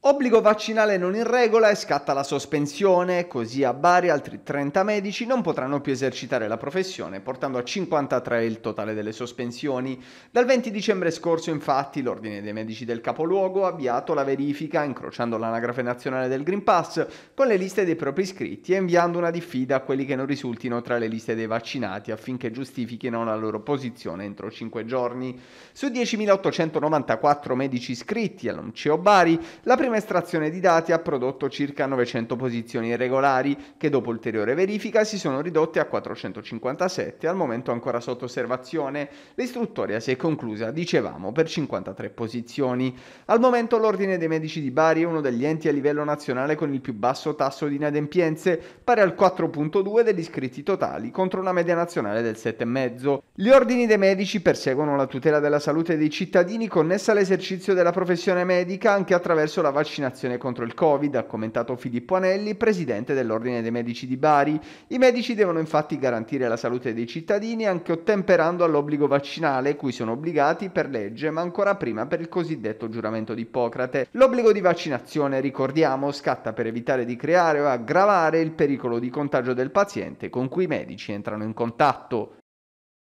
Obbligo vaccinale non in regola e scatta la sospensione, così a Bari altri 30 medici non potranno più esercitare la professione, portando a 53 il totale delle sospensioni. Dal 20 dicembre scorso, infatti, l'Ordine dei Medici del Capoluogo ha avviato la verifica, incrociando l'anagrafe nazionale del Green Pass con le liste dei propri iscritti e inviando una diffida a quelli che non risultino tra le liste dei vaccinati affinché giustifichino la loro posizione entro 5 giorni. Su 10.894 medici iscritti all'OMCEO Bari, la prima prima estrazione di dati ha prodotto circa 900 posizioni irregolari, che dopo ulteriore verifica si sono ridotte a 457, al momento ancora sotto osservazione. L'istruttoria si è conclusa, dicevamo, per 53 posizioni. Al momento l'Ordine dei Medici di Bari è uno degli enti a livello nazionale con il più basso tasso di inadempienze, pari al 4.2 degli iscritti totali, contro una media nazionale del 7,5. Gli ordini dei medici perseguono la tutela della salute dei cittadini connessa all'esercizio della professione medica anche attraverso la vaccinazione contro il Covid, ha commentato Filippo Anelli, presidente dell'Ordine dei Medici di Bari. I medici devono infatti garantire la salute dei cittadini anche ottemperando all'obbligo vaccinale, cui sono obbligati per legge, ma ancora prima per il cosiddetto giuramento di Ippocrate. L'obbligo di vaccinazione, ricordiamo, scatta per evitare di creare o aggravare il pericolo di contagio del paziente con cui i medici entrano in contatto.